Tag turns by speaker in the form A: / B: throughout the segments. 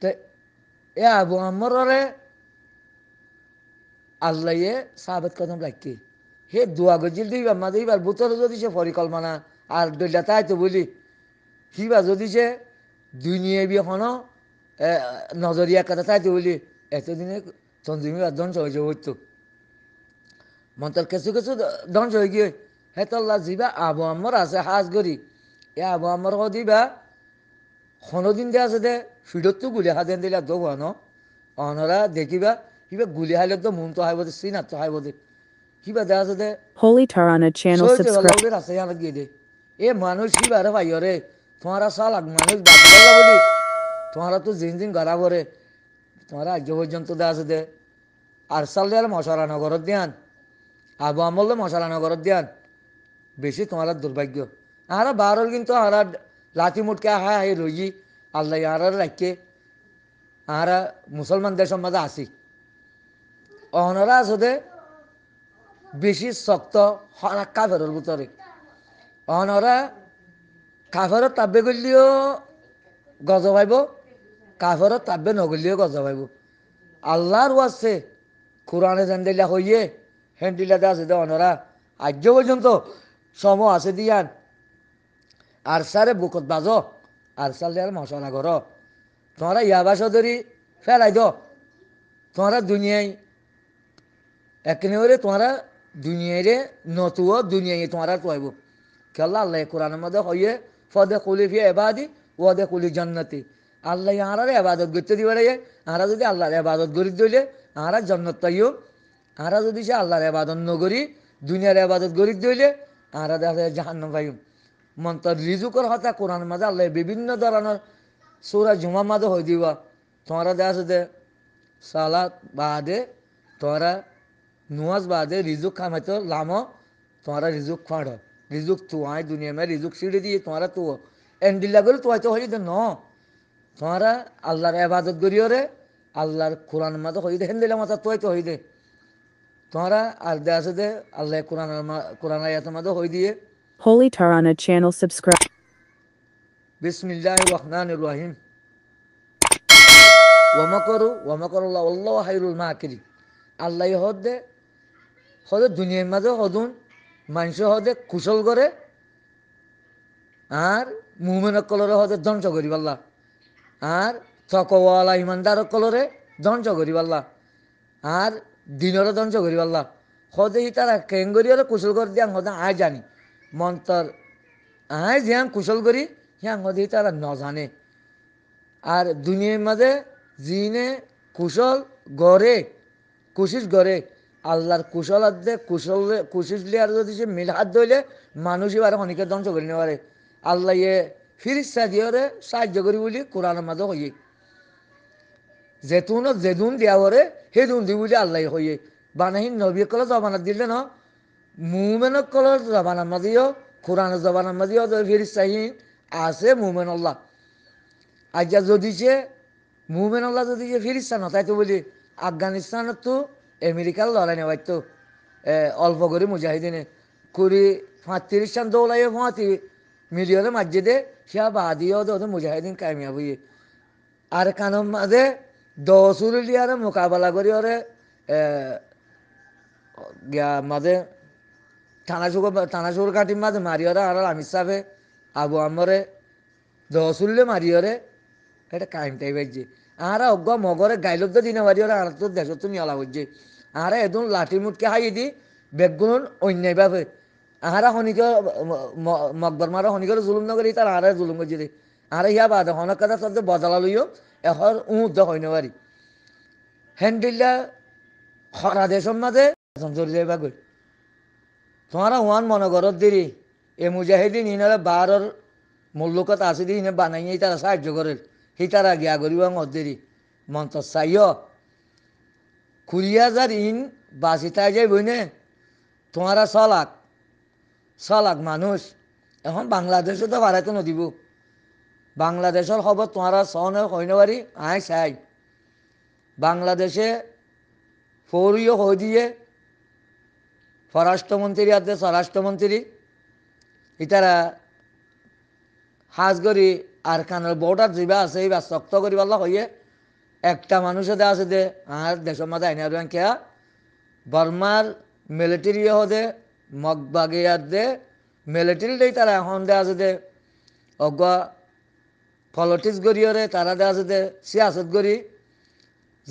A: তো এ আবু আমরে আল্লাহয়ে সাবেত কদম রাখি হে দোয়া গজিল দিবা মা দিবার বুতরে যদি সে পরিকল্পনা আর দইটা তাই তো বলি কিবা যদি সে দুনিয়াবি হন নজরিয়া কথা তাই তো বলি এতদিনে তঞ্জুমি ধ্বংস হয়ে যাবো তো মন্তর কিছু কিছু ধ্বংস হয়ে গিয়ে তল্লা যিবা আবু আমর আছে হাজ গরি এ আবু আমর দিবা হনদিন দে আছে দে ফিডতো গুলি হাজেন দিলা দৌ অন অনরা দেখিবা কিবা গুলি হাইলে তো মন তো হাইব সিন তো হাইব দে কিবা দেখা আছে দে হোলি টারানা চ্যানেল সাবস্ক্রাইব আছে ইয়ান গিয়ে দে এ মানুষ কি বারে ভাই রে তোমারা সাল আগ মানুষ বাঁচলা বলি তোমারা তো জিন জিন গড়া করে তোমারা আগে পর্যন্ত দেখা আছে দে আর সাল দেয়াল মশলা নগরত দিয়ান আবু আমল মশলা নগরত দিয়ান বেশি তোমারা দুর্ভাগ্য আহারা বারোর কিন্তু আহারা লাঠি মুটকে আহা হে রোজি আল্লাহ আহার রাখে আহারা মুসলমানদের দেশের আসি অহনরা আসতে বেশি শক্ত কাফেরের ভিতরে অহনরা কাফেরত তাব্বে করলেও গজবাইব কাফেরত তাব্বে গজ গজবাইব আল্লাহর আছে কোরআনে জেন্দিলা হইয়ে হেন্ডিলাতে আছে দে অনরা আজ্য পর্যন্ত সম আছে দিয়ান আর সারে বুকত বাজ আর সালের মশলা করো তোমরা ইয়াবাস ধরি ফেলাই দো তোমরা দুনিয়ায় একনিওরে তোমরা রে নতুও দুনিয়ায় তোমরা তোয়াইব খেলা আল্লাহ কোরআন মধ্যে হইয়ে ফদে কুলি ফি এবাদি দে কুলি জন্নতি আল্লাহ আহারারে আবাদত করতে দিবারে আহারা যদি আল্লাহর এবাদত করি দইলে আহারা জন্নত তাইও আহারা যদি সে আল্লাহর এবাদত নগরি দুনিয়ার এবাদত করি দইলে আহারা দেখা যায় জাহান্ন পাইম মন্ত্র রিজুকর হতা কোরআন মাঝে আল্লাহ বিভিন্ন ধরনের সুরা জুমা মাঝে হয়ে দিবা তোমরা দেখা আছে দে সালাত বাদে তোমরা নুয়াজ বাদে রিজুক খাম লাম লামো তোমরা রিজুক খাড় রিজুক তুয়াই দুনিয়া মে রিজুক সিঁড়ি দিয়ে তোমরা তু এন্ডিল্লা গেল তুয়াই তো হয়ে দে ন তোমরা আল্লাহর এবাদত করিও রে আল্লাহর কোরআন মাঝে হয়ে দে হেন্দিলা মাথা তুয়াই তো হয়ে দে তোমরা আর দেয়া আছে দে আল্লাহ কোরআন কোরআন আয়াতের মাঝে হয়ে দিয়ে Holy Tarana channel subscribe. বিসমিল্লাহ রহমান রহিম ওয়ামাকরু ওয়ামাকরুল্লাহ আল্লাহ হাইরুল মাকিরি আল্লাহ হদে হদে দুনিয়ার মাঝে হদুন মানুষ হদে কুশল করে আর মুমেন কলরে হদে ধ্বংস করিব আল্লাহ আর চকওয়ালা ইমানদার কলরে ধ্বংস করিব আল্লাহ আর দিনরে ধ্বংস করিব আল্লাহ হদে তারা কেঙ্গরিয়ারে কুশল করে দিয়ে হদে আয় জানি মন্তর হ্যাঁ যেন কুশল করি হ্যাঁ অধি তারা ন জানে আর দুনিয়ার মাঝে জিনে কুশল গড়ে কুশিস গড়ে আল্লাহর কুশল আদে কুশল কুশিস আর যদি সে মিল হাত ধরলে মানুষই আর অনেকে ধ্বংস করে পারে আল্লাহ ইয়ে ফিরিস্তা দিয়ে সাহায্য করি বলি কোরআনের মাঝে হইয়ে যেতুন যেদুন দিয়া ওরে সেদুন দি বলি আল্লাহ হইয়ে বানাহীন নবী কলে জমানত দিলে ন মুমেনক কলর জবানার মাঝেও কোরআনের জবানার মাঝেও ফিরিস্তাহীন আছে মুমেন আল্লাহ আজ্ঞা যদি সে মুমেন আল্লাহ যদি যে ফিরিস্তান তাই তো বলি আফগানিস্তানের তো আমেরিকার লড়াই অল্প কৰি মুজাহিদিনে কুড়ি পঁয়ত্রিশ চান দৌলাই পঁয়ত্রি মিলিয়নে মাজে দে সিয়া সে দিও দে মুজাহিদিন কামিয়াব আৰু কাণৰ মাজে দহ দশ উলিয়ারে মোকাবেলা করি ওরে মাঝে টানাশুক টানাশুকর কাঠিম মাছ মারিয়রা আর আমি সাবে আবু আমরে দশুল্লে মারিয়রে এটা কাহিম টাইপ বাজছে আর অগ মগরে গাইল তো দিনে মারিয়রে আর তো দেশ তো নিয়ালা হচ্ছে আর এদিন লাঠি মুটকে হাই দি বেগুন অন্যায় বাবে আর শনিক মকবর মারা শনিক জুলুম নগরি তার আর জুলুম করছে রে আর ইয়া বাদ হনক কথা সব বদলা লইও এখন উঁত হইনে পারি হেন দিল্লা খরা দেশের মাঝে তোমরা ওয়ান মনগরত দেরি এ মুজাহিদিন ইনারে বারর মুল্লুকত আছে দি ইনে বানাইয়ে তারা সাহায্য করে সি তারা গিয়া করিব মদ্দেরি মন্ত চাইয় খুরিয়া যার ইন বাঁচিতাই যাই বইনে তোমারা ছ লাখ ছ লাখ মানুষ এখন বাংলাদেশে তো ভাড়াতে নদিব বাংলাদেশের খবর তোমারা সনে হইনে পারি আয় চাই বাংলাদেশে ফৌরিও হয়ে দিয়ে স্বরাষ্ট্রমন্ত্রী আছে স্বরাষ্ট্রমন্ত্রী ইতারা সাজ করি আর কান বউটার যা আছে এইবার শক্ত করিবাল্লা হইয়ে একটা মানুষ দে আছে দে আর দেশের মাঝে আইন আর কেয়া বর্মার মিলিটারি হদে মগবাগিয়ার দে মিলিটারি দেই তারা এখন দে আছে দে অগুয়া পলিটিক্স গড়িয়রে তারা দে আছে দে সিয়াসত গড়ি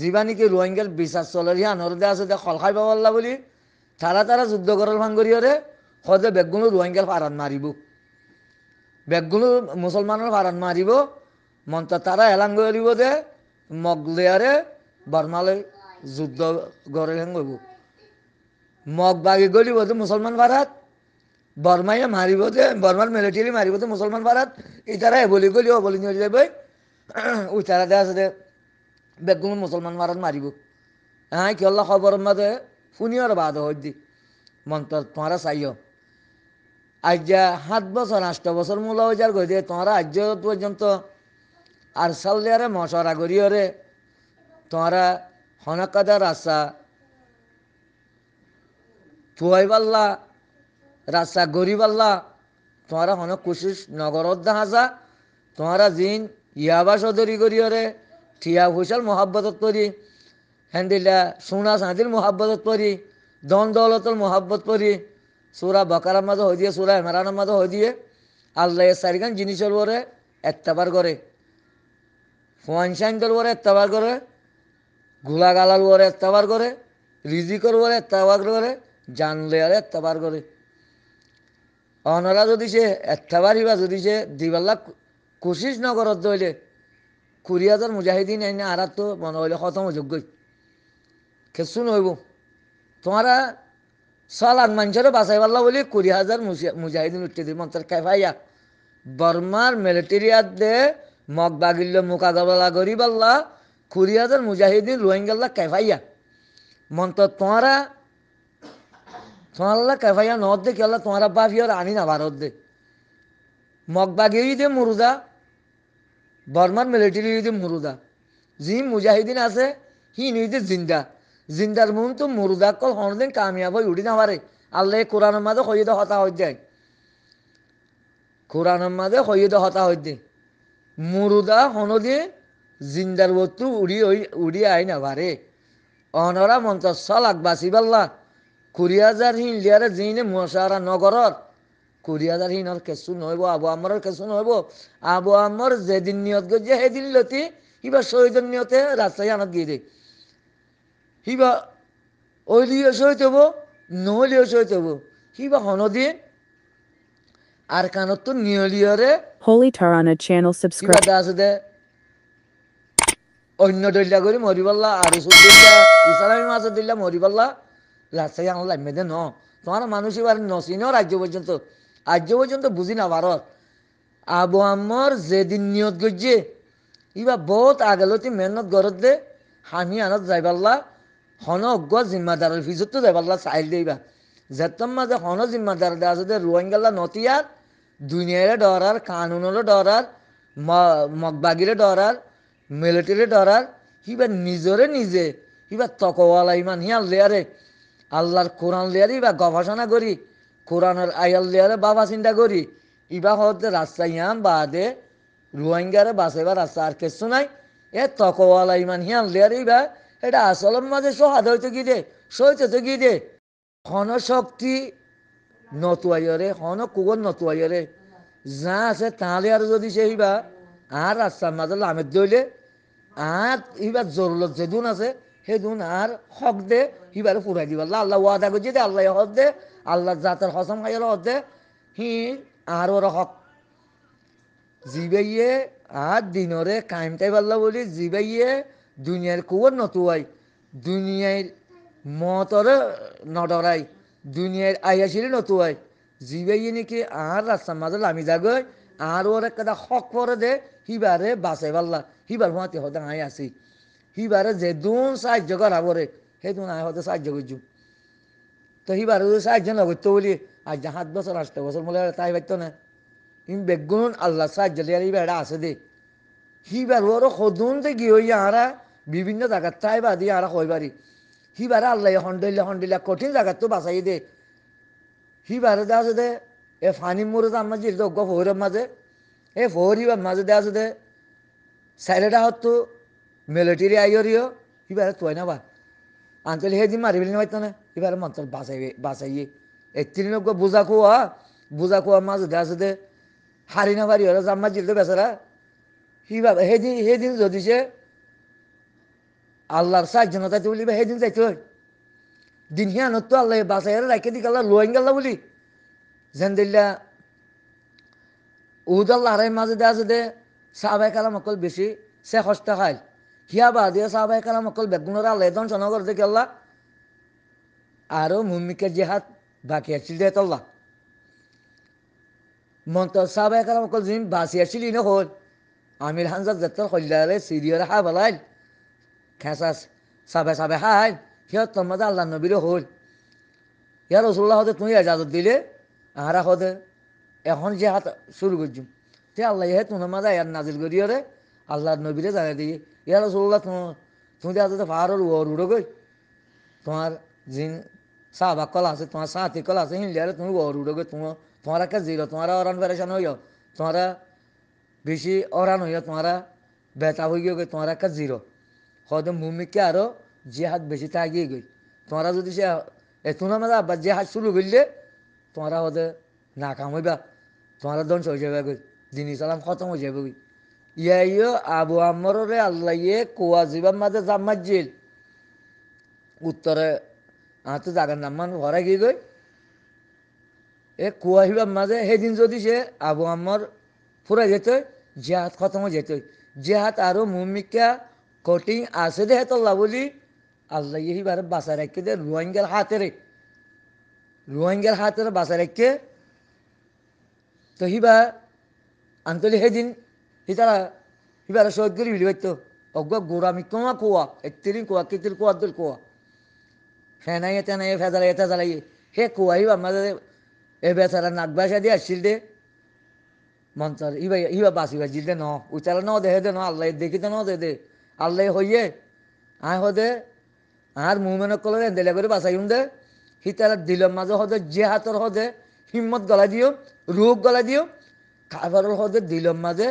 A: যিবা নেকি রোহিঙ্গার বিশ্বাস চলের সিয়ানর দে আছে দে খলখাই পাবাল্লা বুলি তাৰা তাৰা যুদ্ধ গৰল ভান করিয়রে সদে বেগগুলো রোহিঙ্গার ফারান মারিব বেগগুলো মুসলমানের ফারান মারিব মন তারা এলান করিব যে মগলিয়ারে বর্মালে যুদ্ধ গড়েহেন কৰিব মগ বাগি গলিব যে মুছলমান ভাৰত বৰ্মাই মাৰিব যে বৰ্মাৰ মেলেটিয়ালি মাৰিব যে মুছলমান ভারত ইতারা বলি গলি ও বলি নিয়ে যাবে ওই আছে দে বেগগুলো মুছলমান ভারত মাৰিব হ্যাঁ কি খবৰ খবৰ বাদ হইদি মন্তর তোমরা চাইও আজ সাত বছর আষ্ট বছর মূল হইজার গই দিয়ে তোমরা আজ পর্যন্ত আর সালিয়ারে মশরা গরিয়রে তোমরা হনকাদার আশা থুয়াইবাল্লা রাস্তা গরিবাল্লা তোমরা হন কুশিস নগরত হাজা তোমরা জিন ইয়াবা সদরি গরিয়রে ঠিয়া হুইসাল মহাব্বত করি হ্যান্ডিলা সোনা সাঁদির মোহাব্বত পড়ি দন দৌলতর মোহাব্বত পরি সুরা বকারার মাঝে হয়ে দিয়ে সুরা হেমারানের মাঝে হয়ে দিয়ে আল্লাহ সারিগান জিনিসের পরে একটাবার করে ফোয়ানশাইনদের পরে একটাবার করে ঘোলা গালার পরে একটাবার করে রিজিকর পরে একটাবার করে জানলে আর একটাবার করে অনরা যদি সে একটাবার হিবা যদি সে দিবাল্লা কোশিস নগরত দইলে কুড়ি হাজার মুজাহিদিন এনে আর তো মনে হইলে খতম যোগ্যই কেসুন হইব তোমারা সলাক মানুষেরও বাঁচাইবাল্লা বলি কুড়ি হাজার মুজাহিদিন উঠতে দিব তার কেফাইয়া বর্মার মিলিটারিয়াত দে মগ বাগিল্য মোকাবেলা পাল্লা কুড়ি হাজার মুজাহিদিন রোহিঙ্গাল্লা কেফাইয়া মন্ত তোমারা তোমাল্লা কেফাইয়া নদ দে কেলা তোমারা বাফিয়ার আনি না ভারত দে মগ বাগিয়ে দে মুরুদা বর্মার মিলিটারি দে মুরুদা যি মুজাহিদিন আছে সি নিজে জিন্দা জিন্দার মুন তো মুরদাকল হনদিন কামিয়াব হয়ে উঠি না পারে আল্লাহ কোরআনের মাঝে হইয়ে হতা হই দেয় কোরআনের মাঝে হইয়ে দে হতা হই দে মুরুদা হনদি জিন্দার বস্তু উড়ি হই উড়ি আই না পারে অহনরা মন্তসল আগবাসি পাল্লা কুরিয়াজার হিন লিয়ারে জিনে মশারা নগরর কুরিয়াজার হিন আর কেসু নহব আবু আমর কেসু নহব আবু আমর যেদিন নিয়ত গিয়ে সেদিন লতি কিবা শহীদের নিয়তে রাস্তায় আনত গিয়ে দেয় কিবা অলিও সহিত হব নহলিও সহিত হব হন দিন আর তো নিয়লিয়রে হোলি টারানা চ্যানেল সাবস্ক্রাইব দাস দে অন্য দলিয়া করে মরিবাল্লা আর সুদিল্লা ইসলামী মাছের দিল্লা মরিবাল্লা লাসাই আন লাইমে দে ন তোমার মানুষ এবার নসিন রাজ্য পর্যন্ত রাজ্য পর্যন্ত বুঝি না ভারত আবু আমার যেদিন নিয়ত গজ্জে ইবা বহুত আগলতি মেহনত গরত দে হামি আনত যাইবাল্লা হন অজ্ঞ জিম্মাদারের ফিজতো যাবাল্লা চাইল দেবা জেতম মাঝে হন জিম্মাদার দে আছে রোহিঙ্গাল্লা নতিয়ার দুনিয়ারে ডরার কানুনলে ডরার মগবাগিরে ডরার মিলিটারি ডরার সিবা নিজরে নিজে সিবা তকওয়ালা ইমান হিয়াল লেয়ারে আল্লাহর কোরআন লেয়ারে ইবা গবেষণা করি কোরআনের আয়াল লেয়ারে বাবা চিন্তা করি ইবা হতে রাস্তা ইয়াম বাদে রোহিঙ্গারে বাসাইবা রাস্তা আর কিছু নাই এ তকওয়ালা ইমান হিয়াল লেয়ারে ইবা এটা আসলের মাঝে সহাদ হইতে গিয়ে দে সহিত হইতে গিয়ে দে শক্তি নতুয়াইরে হন কুগন নতুয়াইরে যা আছে তাহলে আর যদি সে হিবা আর রাস্তার মাঝে লামের দইলে আর হিবার জরুরত যে দুন আছে সেই দুন আর হক দে হিবারে পুরাই দিবা আল্লাহ ওয়াদা করছে দে আল্লাহ হক দে আল্লাহ জাতের হসম খাই হক দে হি আর ওর হক জিবাইয়ে আর দিনরে কায়েম টাইবাল্লা বলি জিবাইয়ে দুনিয়ার কুয়ার নতুয়াই দুনিয়ার মতরে নডরাই দুনিয়ার আয়াসির নতুয়াই জিবাই নাকি আর রাস্তার মাঝে লামি যাগই আর ওর একটা হক করে দে সিবারে বাঁচাই পাল্লা সিবার হুঁয়াতে হতে আই আসি সিবারে যে দুন সাহায্য করা বরে সেই দুন আয় হতে সাহায্য করছো তো সিবার সাহায্য নগত বলি আজ সাত বছর আসতে বছর বলে তাই পাইতো না ইম বেগুন আল্লাহ সাহায্য লিয়ার হিবার আছে দে সিবার ওর সদুন থেকে গিয়ে আহারা বিভিন্ন জায়গার তাই বাদি আর কইবারি সিবারে আল্লাহ হন্ডইলা হন্ডইলা কঠিন জায়গার তো বাঁচাই দে সিবারে দেওয়া আছে দে এ ফানি মুরে আমার যে অজ্ঞ ফহরের মাঝে এ ফহরিবার মাঝে দেওয়া আছে দে সাইলেটা হতো মিলিটারি আইরিও সিবারে তোয় না বা আঞ্চলিক হেজি মারিবিলি না পাইতো না এবারে মন্ত্র বাঁচাইবে বাঁচাইয়ে একত্রিশ অজ্ঞ বোঝা খোয়া বোঝা খোয়া মাঝে দেওয়া আছে দে হারি না পারি ওরা জাম্মা জিলতো সি সিবা সেইদিন সেইদিন যদি সে আল্লাহর সাহায্য না বলি বা সেদিন যাইতে হয় দিন হিয়ানতো আল্লাহ বাসায় রাখে দিকে আল্লাহ লোয়াইন গেল বলি যেন দিল্লা উহুদ আল্লাহ হারাই মাঝে দেয়া চাহ সাহবাই কালাম অকল বেশি সে সস্তা খায় হিয়া বা দিয়ে সাহবাই কালাম অকল বেগুনের আল্লাহ এদন জনগর দেখে আল্লাহ আরও মুমিকের জেহাদ বাকি আছিল দেয় আল্লাহ মন্ত সাহবাই কালাম অকল জিন বাসি আছিল ইনে হল আমির হানজাদ জাতর কল্যাণে সিরিয়ার হা বলাইল খেসাস সাবে সাবে হাই সিহত তোমাদের আল্লাহ নবীরও হল ইয়ার রসুল্লাহ হতে তুমি এজাজত দিলে আহারা হতে এখন যে হাত শুরু করছি তে আল্লাহ ইহে তোমার মাদা ইয়ার নাজিল করি রে আল্লাহর নবীরে জানে দিয়ে ইয়ার রসুল্লাহ তোমার তুমি তো আজকে পাহাড়ের ওর উড়ো গই তোমার জিন সাহবা কলা আছে তোমার সাথী কলা আছে হিন্দিয়ারে তুমি ওর উড়ো গই তোমার তোমার একটা জিরো তোমারা অরান পেরেশান হইও তোমারা বেশি অরান হইও তোমারা বেতা হয়ে গিয়ে তোমার একটা জিরো খদম ভূমিকা আরও জেহাদ বেশি থাকিয়ে গেল তোমরা যদি সে এতুন আমরা বা জেহাদ শুরু করলে তোমরা ওদের নাকাম হইবা তোমরা ধ্বংস হয়ে যাবে গই দিন ইসলাম খতম হয়ে যাবে গই ইয়াইও আবু আমরে আল্লাহ ইয়ে কুয়া জিবার মাঝে জাম জেল উত্তরে আহ তো জাগার নাম মানুষ ঘরে গিয়ে গই এ কুয়া হিবার মাঝে সেদিন যদি সে আবু আমার ফুরা যেত জেহাদ খতম হয়ে যেত জেহাদ আরও মুমিকা কঠিন আছে দে হেতল্লা বলি আল্লাহ এইবার বাসা রেখে দে রোহিঙ্গার হাতে রে রোহিঙ্গার হাতে বাসা রেখে তো হিবা আন্তলি সেদিন হিতারা হিবার সহ্য করি বিলি পাইতো অজ্ঞ গোড়ামি কোয়া কোয়া একতিরিন কোয়া কেতির কোয়া দল কোয়া ফেনাইয়ে তেনাইয়ে ফেদালাইয়ে তেদালাইয়ে হে কোয়াই মাজে এ বেচারা নাক বাসা দিয়ে আসছিল দে মন্ত্র ইবা ইবা বাসিবা বাসিল দে ন উচারা ন দেহে দে ন আল্লাহ দেখি দে ন দে দে আল্লে হইয়ে আয় হদে আর মুমেনক কলরে দেলে করে বাঁচাইম দে হিতার দিলম মাঝে হদে যে হাতর হদে হিম্মত গলা দিও রুহ গলা দিও কাবারর হদে দিলম মাঝে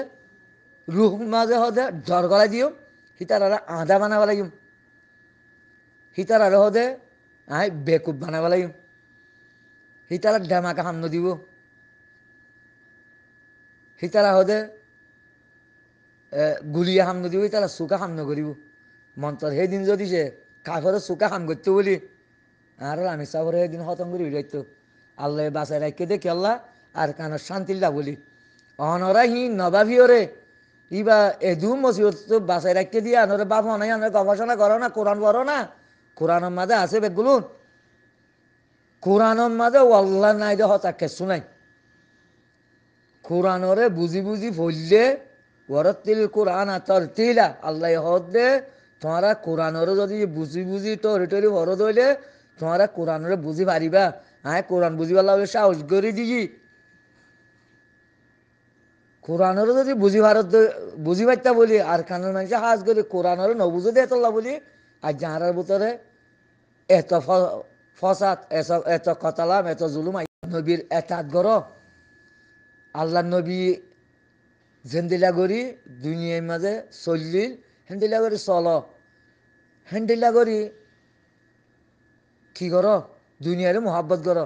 A: রুহ মাঝে হদে জ্বর গলা দিও হিতার আর আধা বানাব লাগিম হিতার আর হদে আয় বেকুব বানাব লাগিম হিতার ডেমাকা হামন দিব হিতারা হদে গুলিয়ে হাম নদী তাহলে চোখা হাম নকরিব মন্ত্র সেইদিন যদি সে কাফরে চোখা হাম করতো বলি আর আমি সাবরে সেইদিন হতম করি উড়াইত আল্লাহ বাসায় রাখকে দে কেল্লা আর কানের শান্তিল্লা বলি অনরা হি নবাভিওরে ইবা এদু মসিবত তো বাসায় রাখকে দিয়ে আনরে বাপ নাই আনরে গবেষণা করো না কোরআন বড় না কোরআনের মাঝে আছে বেগুলো কোরআনের মাঝে ওল্লা নাই দে হতাক্ষে শুনাই কোরআনরে বুঝি বুঝি ফললে ওরতিল কোরআন তিলা আল্লাহ দে তোমরা কোরআনর যদি বুঝি বুঝি তো রেটরি হর হইলে তোমরা কোরআনরে বুঝি পারিবা হ্যাঁ কোরআন বুঝি পারলা বলে সাহস করে দিজি কোরআনর যদি বুঝি ভারত বুঝি পারতা বলি আর খানের মানুষ হাজ করে কোরআনর নবুঝে দে তোলা বলি আর যাহার ভিতরে এত ফসাদ এত এত কতালাম এত জুলুম নবীর এত গর আল্লাহ নবী জেন্দিলা করি দুনিয়ার মাঝে চল্লিল হেন্দিলা করি চল হেন্দিলা করি কি কর দুনিয়ারে মহাব্বত কর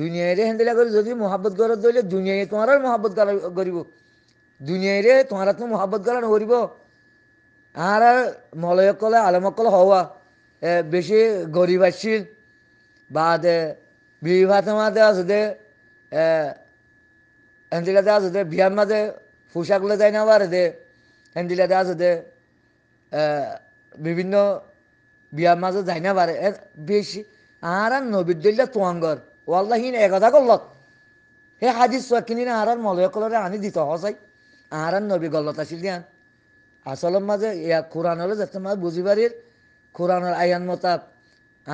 A: দুনিয়ারে হেন্দিলা করি যদি মহাব্বত কর দইলে দুনিয়ায় তোমার মহাব্বত করিব দুনিয়ারে তোমার তো মহাব্বত করা নকরিব আর আর মলয়কলে আলমকল হওয়া বেশি গরিব আসছিল বা দে বিবাহ মাঝে আছে দে হেন্দিলাতে আছে দে বিয়ার মাঝে পোশাকগুলো যায় না আবার দে হ্যান্ডিলাতে আছে দে বিভিন্ন বিয়ার মাঝে যাই না পারে বেশি আর আর নবীর দলিলা তোয়াঙ্গর ওয়াল্লাহীন একথা গল্লত হে হাজির সোয়াকিনি না আর আর মলয় কলরে আনি দিত হসাই আর আর নবী গল্লত আসিল দিয়ান আসলের মাঝে ইয়া কোরআন হলে যাতে মাঝে বুঝিবারির কোরআনের আয়ান মতাব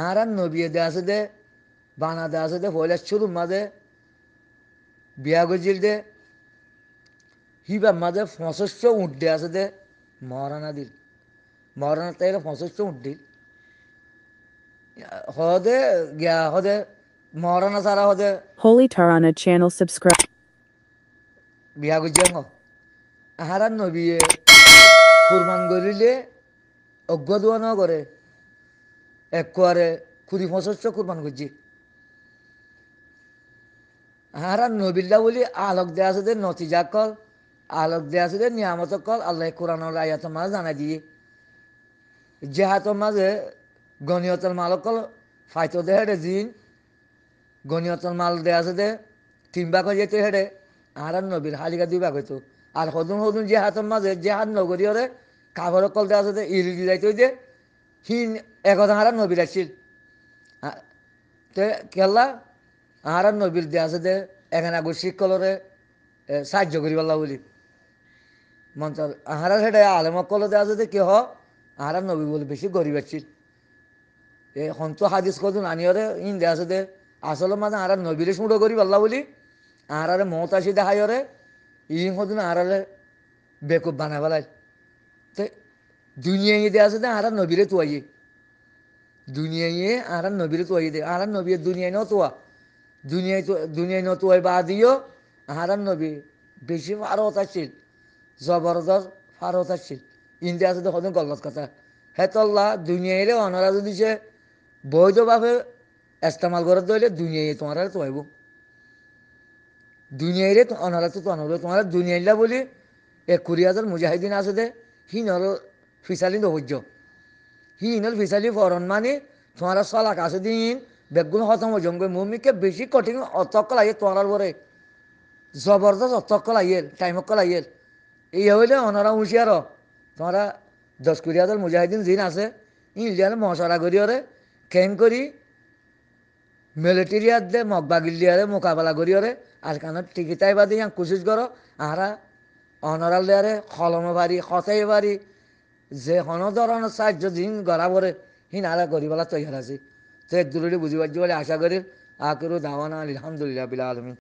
A: আর আর নবী দে আছে দে বানা দে আছে দে হইলার শুরু মাঝে বিয়া গজিল দে হিবার মাঝে ফসস্য উঠে আছে দে মহারানাদির মহারানা তাই ফসস্য উড্ডি হদে গিয়া হদে মহারানা সারা হদে হোলি টারানা চ্যানেল সাবস্ক্রাইব বিয়া গুজিয়াঙ্গ আহারান নবিয়ে কুরবান গরিলে অজ্ঞ করে এক কোয়ারে খুদি ফসস্য কুরবান গুজি আহারা নবিল্লা বলি আলোক দেয়া আছে যে নতিজা যাকল আলোক দেয়া ছিল নিয়ামত কল আল্লাহ কোরআনুল আয়াতের মাঝে জানা দিয়ে জেহাতর মাঝে গণিয়তের মাল কল ফাইত দে হেঁটে জিন গণিয়তের মাল দেয়া আছে দে তিন ভাগ হয়ে যেত হেঁটে আর নবীর হালিকা দুই ভাগ হইতো আর হদুন হদুন জেহাতর মাঝে জেহাদ হরে কাগর কল দেওয়া আছে দে ইল দিলাইতে দে হিন একথা হারা নবীর আছিল তে কেলা আহার নবীর দেয়া আছে দে এখানে আগর শিক্ষলরে সাহায্য করিবার বলি মন চল আহারা সেটা আলেমকল দেওয়া যদি কেহ আহারা নবী বলে বেশি গরিব আছিল এ সন্তু হাদিস আনি আনিয়রে ইন দেয়া যদি দে আসলে মাঝে আহারা নবীরে সুড়ো গরিব আল্লাহ বলি আহারারে মত আসি দেহায়রে ইং কজন আহারারে বেকুব বানাই পেলাই তো দুনিয়া ইয়ে দেয়া আছে দে আহারা নবীরে তোয়াই দুনিয়া ইয়ে আহারা নবীরে তোয়াই দে আহারা নবী দুনিয়ায় ন তোয়া দুনিয়ায় দুনিয়ায় ন বা দিও আহারা নবী বেশি আরও আছিল জবরদস্ত ফারত আসছিল ইন্ডিয়া আছে সদন গলত কথা হেতল্লা দুনিয়াইলে অনারা যদি সে বৈধভাবে এস্তেমাল করে ধরলে দুনিয়াই তোমারা তো হইব দুনিয়াইলে অনারা তো তোমার তোমারা দুনিয়াইলা বলি এ কুড়ি হাজার মুজাহিদিন আছে দে সি নর ফিসালি নহ্য সি ইনল ফিসালি ফরন মানে তোমার চলাক আছে দিন বেগুন হতম জঙ্গে মমিকে বেশি কঠিন অতক লাগে তোমার বরে জবরদস্ত অতক লাগিয়েল টাইমক লাগিয়েল এই হইলে অনরা হুঁশিয়ার তোমরা দল মুজাহিদিন জিন আছে ইন্ডিয়ার মশলা করিয়রে খেং করি মিলিটারিয়াতে মগবাগিলিয়ারে মোকাবেলা করিয়রে আর কারণ টিকিটাই বাদে ইয়াং কোশিস করো আহারা দেয়ারে খলমে বাড়ি খতাই বাড়ি যে কোনো ধরনের সাহায্য দিন গড়া পরে হিনারা করিবেলা তৈরি আছে তো এক দূরে বুঝি পারছি বলে আশা করি আকিরু দাওয়ানা আলহামদুলিল্লাহ বিলা আলমী